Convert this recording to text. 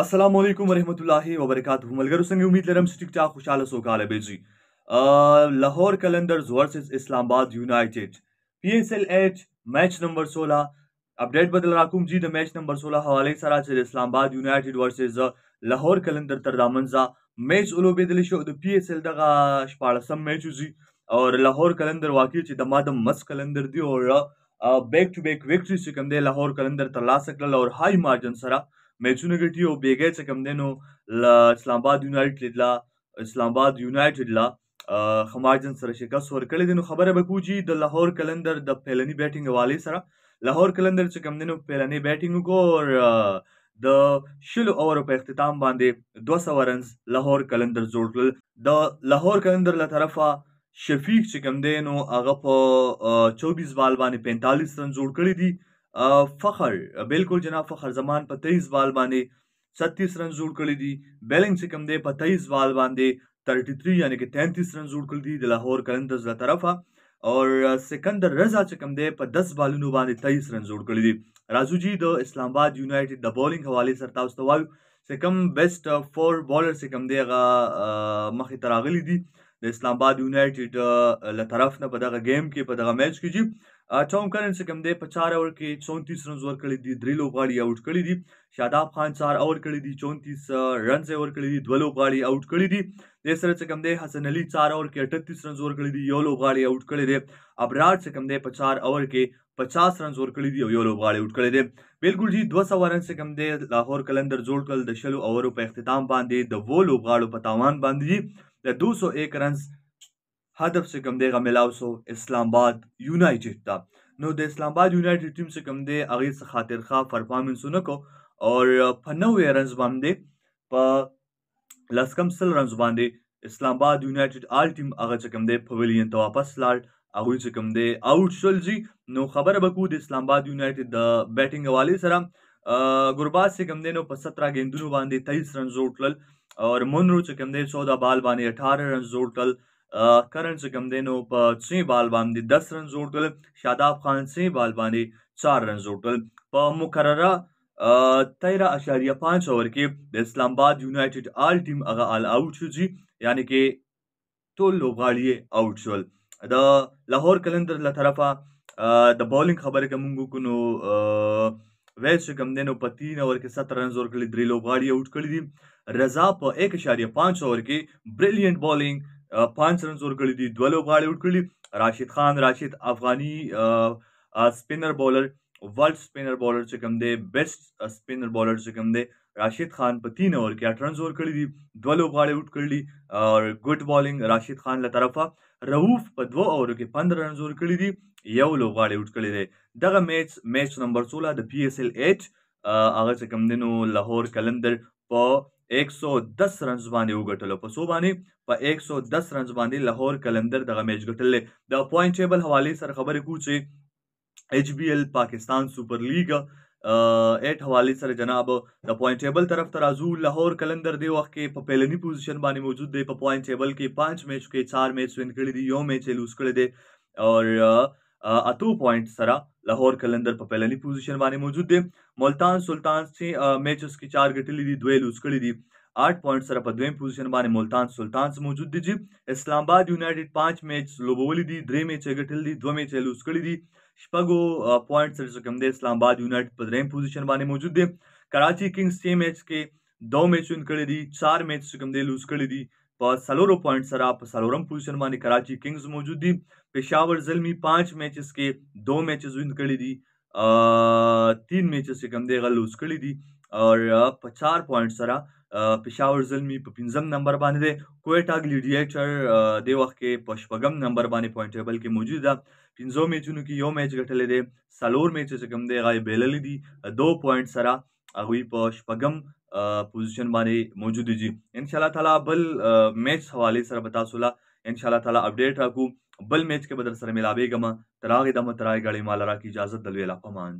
असलम वरहमल वबरक मलगर संग उम्मीद लरम से ठीक ठाक खुशहाल सो काल बेजी Lahore Qalandars versus Islamabad United P S L एच मैच नंबर सोलह अपडेट बदल राकुम जी द मैच नंबर सोलह हवाले सारा से इस्लामाबाद यूनाइटेड वर्सेस लाहौर कलंदर तरदामनजा मैच उलो बेदल शो द पी एस एल दगा शपाड़सम मैच जी और लाहौर कलंदर वाकई च दमादम मस्त कलंदर दी और बैक टू बैक विक्ट्री से कम दे लाहौर कलंदर तलाश सकल और हाई मार्जिन सरा میچونه ګټي او بیګای چې کم دینو اسلام آباد یونایټډ لا اسلام آباد یونایټډ لا خمارجن سره شکست ورکړی دی نو خبره به کوجی د لاهور کلندر د پیلنی بیټینګ حواله سره لاهور کلندر چې کم دینو پیلنی بیټینګ وکړ او د شلو اورو په اختتام باندې 200 رنز لاهور کلندر جوړ کړل د لاهور کلندر له طرفه شفیق چې کوم دی نو هغه په 24 بال باندې 45 رن جوړ کړی دی فخر بالکل جناب فخر زمان په 23 بال باندې 37 رن جوړ کړی دي بیلنګ چې کوم دی په 23 بال باندې 33 یعنی کې 33 رن جوړ کړی دي د لاهور قلندرز له طرفه اور سکندر رضا چې کوم دی په 10 بالونو باندې 23 رن جوړ کړی دي راجو جی د اسلام آباد یونایټډ د بولینګ حواله سره تاسو وایو چې کوم بیسټ فور بولر چې کوم دی غا مخې تراغلی دي د اسلام آباد یونایټډ له طرف نه په دغه گیم کې په دغه میچ کې جی ټام کرنس کوم دی په 4 اوور کې 34 رنز ورکړي دي درې لوبغاړي اوټ کړي دي شاداب خان 4 اوور کړي دي 34 رنز یې ورکړي دي دوه لوبغاړي اوټ کړي دي د سره کوم دی حسن علي 4 اوور کې 38 رنز ورکړي دي یو لوبغاړي اوټ کړي دي ابرار کوم دی په 4 اوور کې 50 رنز ورکړي دي او یو لوبغاړی اوټ کړی دی بالکل جی 200 رنز کم دی لاهور کلندر جوړ کړل د شلو اورو په اختتام باندې د وو لوبغاړو په تاوان باندې د 201 رنز هدف چې کوم دی هغه میلاو سو اسلام آباد یونایټډ ته نو د اسلام آباد یونایټډ ټیم چې کوم دی هغه څه خاطر ښه پرفارمنس ونکو او په نو رنز باندې په لسکم سل رنز باندې اسلام آباد یونایټډ آل ټیم هغه چې کوم دی پویلین ته واپس لاړ هغه چې کوم دی اوټ شول جی نو خبره بکو د اسلام آباد یونایټډ د بیټینګ حواله سره ګرباز چې کوم دی نو په 17 گیندونو باندې 23 رنز وټل او منرو چې کوم دی 14 بال باندې 18 رنز وټل کرن چې کوم دی نو په څوی بال باندې 10 رن جوړ کړل شاداب خان څوی بال باندې 4 رن جوړ کړل په مکرره 13.5 اوور کې د اسلام آباد یونایټډ آل ټیم هغه آل آوټ شو جی یعنی کې ټول لوبغاړي آوټ شول د لاهور کلندر له طرفه د بولینګ خبره کوم کو نو ویل چې کوم دی نو په 3 اوور کې 17 رن جوړ کړل درې لوبغاړي آوټ کړل دي رضا په 1.5 اوور کې بریلینټ بولینګ پنځ رن زور کړی دي دوه لوبغاړي وټ کړي راشد خان راشد افغاني سپینر بولر ورلد سپینر بولر چې کوم دی بیسټ سپینر بولر چې کوم دی راشد خان په 3 اوور کې 8 رن زور کړی دي دوه لوبغاړي وټ کړی او ګډ بالینګ راشد خان له طرفه رؤوف په 2 اوور کې 15 رن زور کړی دي یو لوبغاړي وټ کړی دی دغه میچ میچ نمبر 16 د پی اس ال 8 هغه چې کوم دی نو لاهور کلندر په 110 رنز باندې وګټل په سو باندې په 110 رنز باندې لاهور قلندر دغه میچ ګټل د پوینټ ټیبل حواله سره خبرې کوو چې ایچ بی ال پاکستان سپر لیگ ایټ حواله سره جناب د پوینټ ټیبل طرف ته راځو لاهور قلندر دی وخت کې په پیلنی پوزیشن باندې موجود دی په پوینټ ټیبل کې 5 میچ کې 4 میچ وین کړی دی یو میچ یې لوس کړی دی او اتو پوینټ سره لاهور قلندر په پیلنی پوزیشن باندې موجود دی ملتان سلطان چې میچز کې چار ګټلې دي دوه لوز کړې دي 8 پوینټ سره په دویم پوزیشن باندې ملتان سلطانز موجود دي چې اسلام آباد یونایټډ 5 میچ لوبولې دي درې میچ ګټلې دي دوه میچ لوز کړې دي شپږو پوینټ سره کوم دی اسلام آباد یونایټډ په دریم پوزیشن باندې موجود دی کراچي کنگز 6 میچ کې دو میچ ون کړې دي 4 میچ کوم دی لوز کړې دي په سلورو پوینټ سره په سلورم پوزیشن باندې کراچي کینګز موجود دي پېښور زلمی 5 میچز کې 2 میچز وین کړی دي تین میچز کې کم دی غلوس کړی دي او په 4 پوینټ سره پېښور زلمی په پنځم نمبر باندې دی کوټا ګلیډیټر دی وخت کې په شپږم نمبر باندې پوینټ ټیبل کې موجود ده پنځو میچونو کې یو میچ ګټلې دی سلور میچ چې کم دی غای بیللې دي 2 پوینټ سره هغه په شپږم پوزیشن باندې موجود دي ان شاء الله تعالی بل میچ حواله سره به تاسو له ان شاء الله تعالی اپډیټ راکو بل میچ کې به در سره ملاوي غما تراغه د متراي غړي مال را کی اجازه دلوي لا پمان